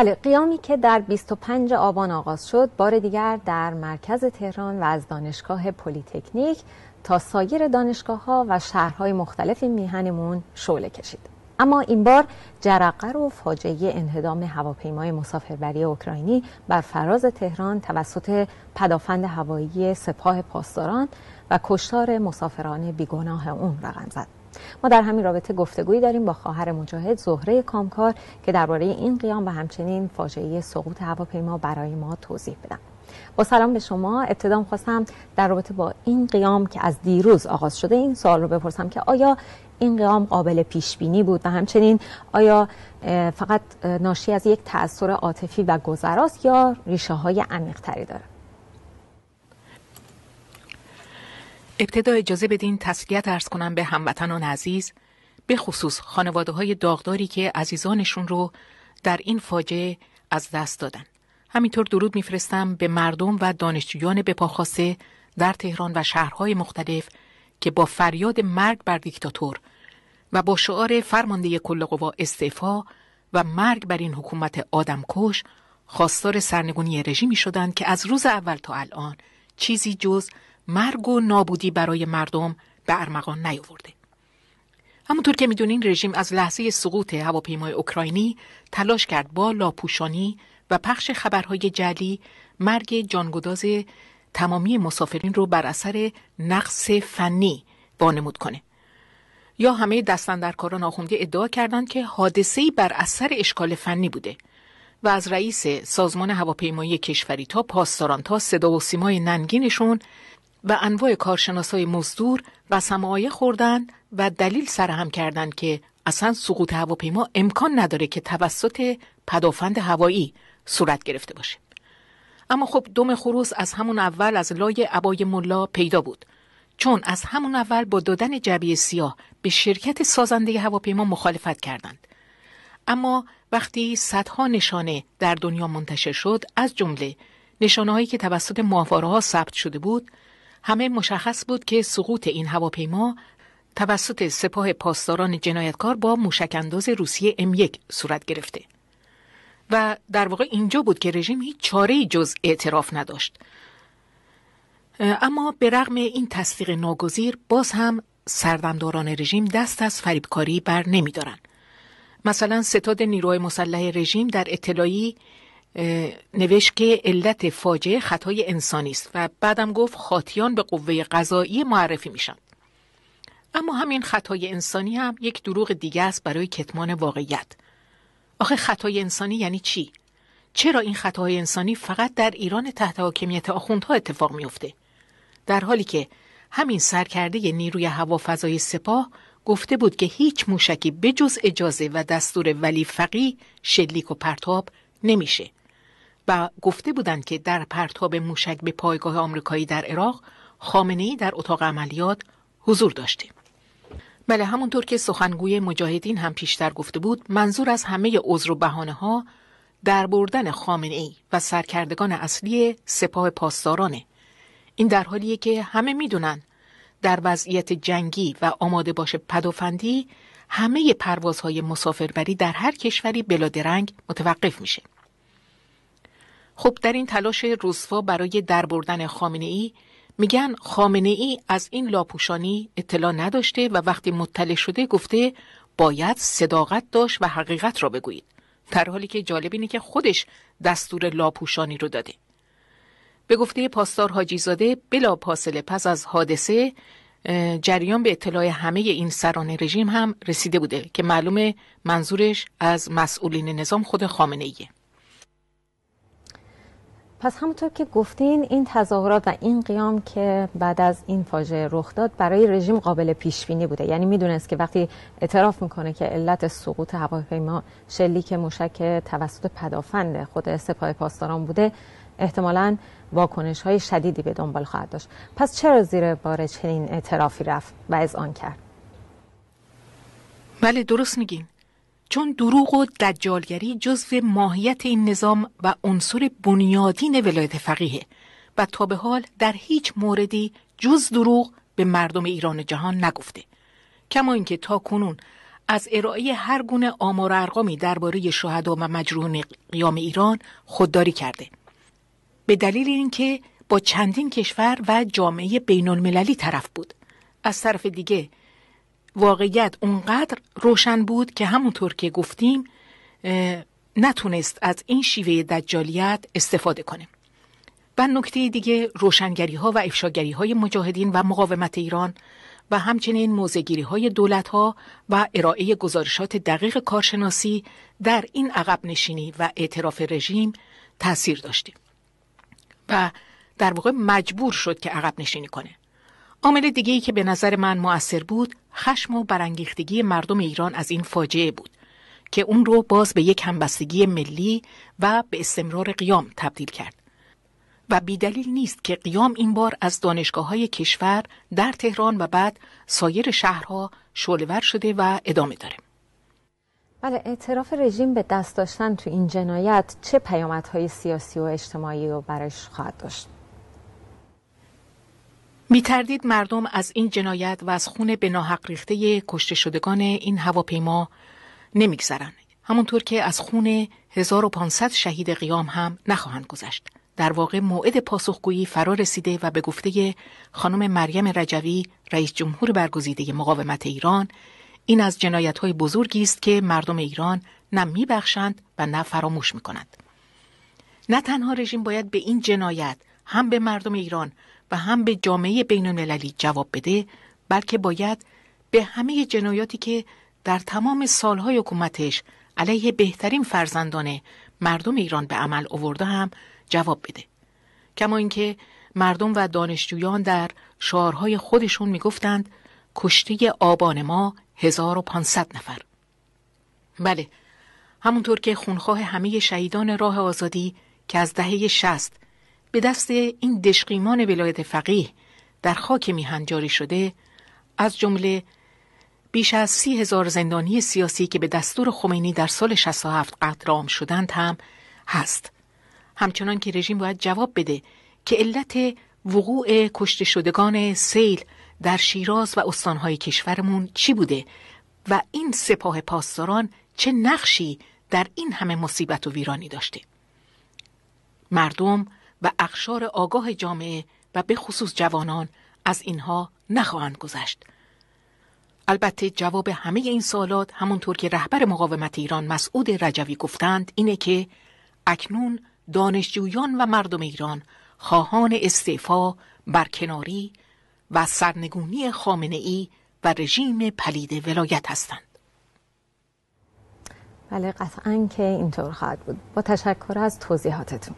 بله قیامی که در 25 آبان آغاز شد بار دیگر در مرکز تهران و از دانشگاه پلیتکنیک تا سایر دانشگاه ها و شهرهای مختلف میهنمون شعله کشید اما این بار جرقه و فاجعه انهدام هواپیمای مسافربری اوکراینی بر فراز تهران توسط پدافند هوایی سپاه پاسداران و کشتار مسافران بیگناه اون رقم زد ما در همین رابطه گفتگویی داریم با خواهر مجاهد زهره کامکار که درباره این قیام و همچنین فاجعه سقوط هواپیما برای ما توضیح بدم با سلام به شما ابتدا خواستم در رابطه با این قیام که از دیروز آغاز شده این سوال رو بپرسم که آیا این قیام قابل پیش بینی بود و همچنین آیا فقط ناشی از یک تأثیر عاطفی و گذراست یا ریشه های عمیق تری داره ابتدا اجازه بدین تسلیت ارز کنم به هموطنان عزیز به خصوص خانواده های داغداری که عزیزانشون رو در این فاجعه از دست دادن. همینطور درود میفرستم به مردم و دانشجویان بپاخواسته در تهران و شهرهای مختلف که با فریاد مرگ بر دیکتاتور و با شعار فرمانده کل قوا استعفا و مرگ بر این حکومت آدمکش خواستار سرنگونی رژیمی شدند که از روز اول تا الان چیزی جز مرگ و نابودی برای مردم به ارمغان نیاورده. همونطور که میدونین رژیم از لحظه سقوط هواپیمای اوکراینی تلاش کرد با لاپوشانی و پخش خبرهای جلی مرگ جانگداز تمامی مسافرین رو بر اثر نقص فنی وانمود کنه. یا همه دستندرکاران آخونده ادعا کردند که حادثهای بر اثر اشکال فنی بوده و از رئیس سازمان هواپیمایی کشوری تا پاسداران تا صدا و سیمای ننگینشون و انواع های مزدور و سماعه خوردن و دلیل سرهم کردند که اصلا سقوط هواپیما امکان نداره که توسط پدافند هوایی صورت گرفته باشه اما خب دم خروس از همون اول از لای عبای ملا پیدا بود چون از همون اول با دادن جبه سیاه به شرکت سازنده هواپیما مخالفت کردند اما وقتی صدها نشانه در دنیا منتشر شد از جمله نشانه هایی که توسط ماهواره ها ثبت شده بود همه مشخص بود که سقوط این هواپیما توسط سپاه پاسداران جنایتکار با موشکانداز روسیه ام 1 صورت گرفته و در واقع اینجا بود که رژیم هیچ چاره جز اعتراف نداشت اما به رغم این تصدیق ناگزیر باز هم سردمداران رژیم دست از فریبکاری بر نمیدارند مثلا ستاد نیروهای مسلح رژیم در اطلاعی نوشت که علت فاجعه خطای انسانی است و بعدم گفت خاطیان به قوه قضایی معرفی میشن اما همین خطای انسانی هم یک دروغ دیگه است برای کتمان واقعیت آخه خطای انسانی یعنی چی چرا این خطای انسانی فقط در ایران تحت حاکمیت آخوندها اتفاق میافته در حالی که همین سرکرده نیروی هوافضای سپاه گفته بود که هیچ موشکی جز اجازه و دستور ولی فقی شلیک و پرتاب نمیشه و گفته بودند که در پرتاب موشک به پایگاه آمریکایی در عراق خامنه ای در اتاق عملیات حضور داشته بله همونطور که سخنگوی مجاهدین هم پیشتر گفته بود منظور از همه عذر و بهانه ها در بردن خامنه ای و سرکردگان اصلی سپاه پاسدارانه این در حالیه که همه میدونن در وضعیت جنگی و آماده باش پدافندی همه پروازهای مسافربری در هر کشوری بلادرنگ متوقف میشه خب در این تلاش روسفا برای دربردن خامنه ای میگن خامنه ای از این لاپوشانی اطلاع نداشته و وقتی مطلع شده گفته باید صداقت داشت و حقیقت را بگویید در حالی که جالب اینه که خودش دستور لاپوشانی رو داده به گفته پاسدار حاجیزاده بلا پاسله پس از حادثه جریان به اطلاع همه این سران رژیم هم رسیده بوده که معلومه منظورش از مسئولین نظام خود خامنه ایه. پس همونطور که گفتین این تظاهرات و این قیام که بعد از این فاجعه رخ داد برای رژیم قابل پیش بینی بوده یعنی میدونست که وقتی اعتراف میکنه که علت سقوط هواپیما شلیک موشک توسط پدافند خود سپاه پاسداران بوده احتمالا واکنش های شدیدی به دنبال خواهد داشت پس چرا زیر بار چنین اعترافی رفت و از آن کرد بله درست میگین چون دروغ و دجالگری جزو ماهیت این نظام و عنصر بنیادین ولایت فقیه و تا به حال در هیچ موردی جز دروغ به مردم ایران جهان نگفته کما اینکه تا کنون از ارائه هر گونه آمار ارقامی درباره شهدا و مجرون قیام ایران خودداری کرده به دلیل اینکه با چندین کشور و جامعه بین المللی طرف بود از طرف دیگه واقعیت اونقدر روشن بود که همونطور که گفتیم نتونست از این شیوه دجالیت استفاده کنه و نکته دیگه روشنگری ها و افشاگری های مجاهدین و مقاومت ایران و همچنین موزگیری های دولت ها و ارائه گزارشات دقیق کارشناسی در این عقب نشینی و اعتراف رژیم تاثیر داشتیم و در واقع مجبور شد که عقب نشینی کنه عامل دیگه ای که به نظر من موثر بود خشم و برانگیختگی مردم ایران از این فاجعه بود که اون رو باز به یک همبستگی ملی و به استمرار قیام تبدیل کرد و بیدلیل نیست که قیام این بار از دانشگاه های کشور در تهران و بعد سایر شهرها شولور شده و ادامه داره بله اعتراف رژیم به دست داشتن تو این جنایت چه پیامدهای سیاسی و اجتماعی رو برش خواهد داشت میتردید تردید مردم از این جنایت و از خون به ناحق ریخته کشته شدگان این هواپیما نمیگذرن. همونطور که از خون 1500 شهید قیام هم نخواهند گذشت. در واقع موعد پاسخگویی فرا رسیده و به گفته خانم مریم رجوی رئیس جمهور برگزیده مقاومت ایران این از جنایت های بزرگی است که مردم ایران نه میبخشند و نه فراموش میکنند. نه تنها رژیم باید به این جنایت هم به مردم ایران و هم به جامعه بین المللی جواب بده بلکه باید به همه جنایاتی که در تمام سالهای حکومتش علیه بهترین فرزندان مردم ایران به عمل آورده هم جواب بده کما اینکه مردم و دانشجویان در شعارهای خودشون میگفتند کشته آبان ما 1500 نفر بله همونطور که خونخواه همه شهیدان راه آزادی که از دهه شست به دست این دشقیمان ولایت فقیه در خاک میهن جاری شده از جمله بیش از سی هزار زندانی سیاسی که به دستور خمینی در سال 67 قتل شدند هم هست همچنان که رژیم باید جواب بده که علت وقوع کشته شدگان سیل در شیراز و استانهای کشورمون چی بوده و این سپاه پاسداران چه نقشی در این همه مصیبت و ویرانی داشته مردم و اخشار آگاه جامعه و به خصوص جوانان از اینها نخواهند گذشت. البته جواب همه این سوالات همونطور که رهبر مقاومت ایران مسعود رجوی گفتند اینه که اکنون دانشجویان و مردم ایران خواهان استعفا، برکناری و سرنگونی خامنه ای و رژیم پلید ولایت هستند. بله قطعا که اینطور خواهد بود. با تشکر از توضیحاتتون.